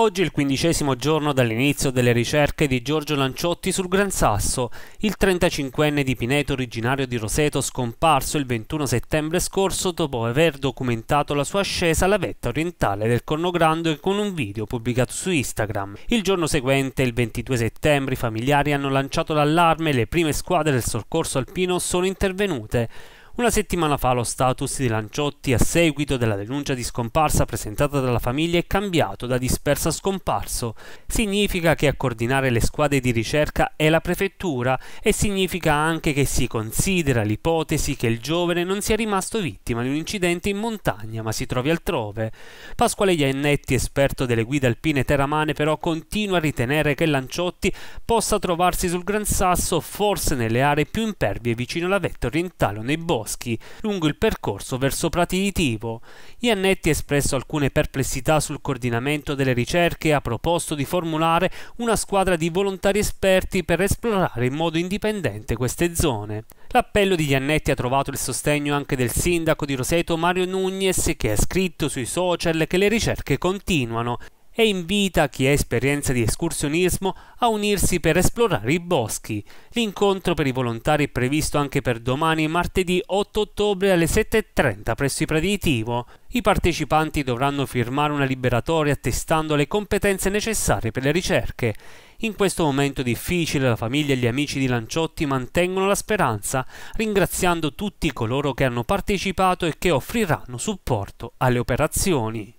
Oggi è il quindicesimo giorno dall'inizio delle ricerche di Giorgio Lanciotti sul Gran Sasso, il 35enne di Pineto originario di Roseto scomparso il 21 settembre scorso dopo aver documentato la sua ascesa alla vetta orientale del Grande con un video pubblicato su Instagram. Il giorno seguente, il 22 settembre, i familiari hanno lanciato l'allarme e le prime squadre del soccorso alpino sono intervenute. Una settimana fa lo status di Lanciotti a seguito della denuncia di scomparsa presentata dalla famiglia è cambiato da dispersa a scomparso. Significa che a coordinare le squadre di ricerca è la prefettura e significa anche che si considera l'ipotesi che il giovane non sia rimasto vittima di un incidente in montagna ma si trovi altrove. Pasquale Iannetti, esperto delle guide alpine teramane, però continua a ritenere che Lanciotti possa trovarsi sul Gran Sasso forse nelle aree più impervie vicino alla vetta orientale o nei boschi boschi lungo il percorso verso Prati di Tivo. Iannetti ha espresso alcune perplessità sul coordinamento delle ricerche e ha proposto di formulare una squadra di volontari esperti per esplorare in modo indipendente queste zone. L'appello di Iannetti ha trovato il sostegno anche del sindaco di Roseto Mario Nunez che ha scritto sui social che le ricerche continuano e invita chi ha esperienza di escursionismo a unirsi per esplorare i boschi. L'incontro per i volontari è previsto anche per domani martedì 8 ottobre alle 7.30 presso i Preditivo. I partecipanti dovranno firmare una liberatoria attestando le competenze necessarie per le ricerche. In questo momento difficile la famiglia e gli amici di Lanciotti mantengono la speranza, ringraziando tutti coloro che hanno partecipato e che offriranno supporto alle operazioni.